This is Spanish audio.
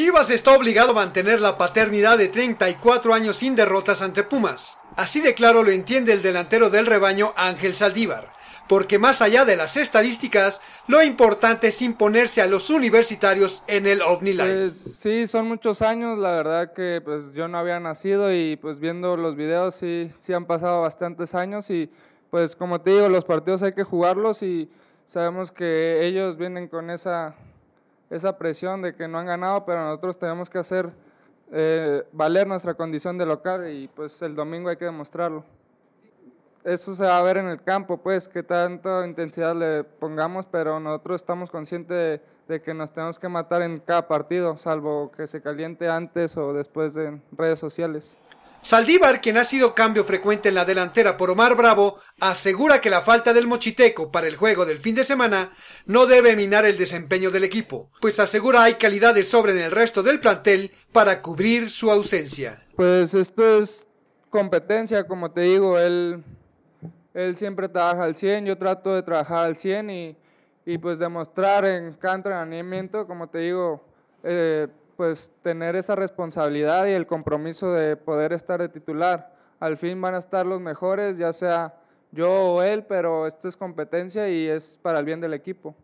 Chivas está obligado a mantener la paternidad de 34 años sin derrotas ante Pumas. Así de claro lo entiende el delantero del rebaño Ángel Saldívar, porque más allá de las estadísticas, lo importante es imponerse a los universitarios en el OVNILAND. Pues, sí, son muchos años, la verdad que pues yo no había nacido y pues viendo los videos sí, sí han pasado bastantes años y pues como te digo, los partidos hay que jugarlos y sabemos que ellos vienen con esa esa presión de que no han ganado, pero nosotros tenemos que hacer eh, valer nuestra condición de local y pues el domingo hay que demostrarlo. Eso se va a ver en el campo, pues, qué tanta intensidad le pongamos, pero nosotros estamos conscientes de, de que nos tenemos que matar en cada partido, salvo que se caliente antes o después de redes sociales. Saldívar, quien ha sido cambio frecuente en la delantera por Omar Bravo, asegura que la falta del mochiteco para el juego del fin de semana no debe minar el desempeño del equipo, pues asegura hay calidad de en el resto del plantel para cubrir su ausencia. Pues esto es competencia, como te digo, él, él siempre trabaja al 100, yo trato de trabajar al 100 y, pues demostrar en cada como te digo, eh, pues tener esa responsabilidad y el compromiso de poder estar de titular. Al fin van a estar los mejores, ya sea yo o él, pero esto es competencia y es para el bien del equipo.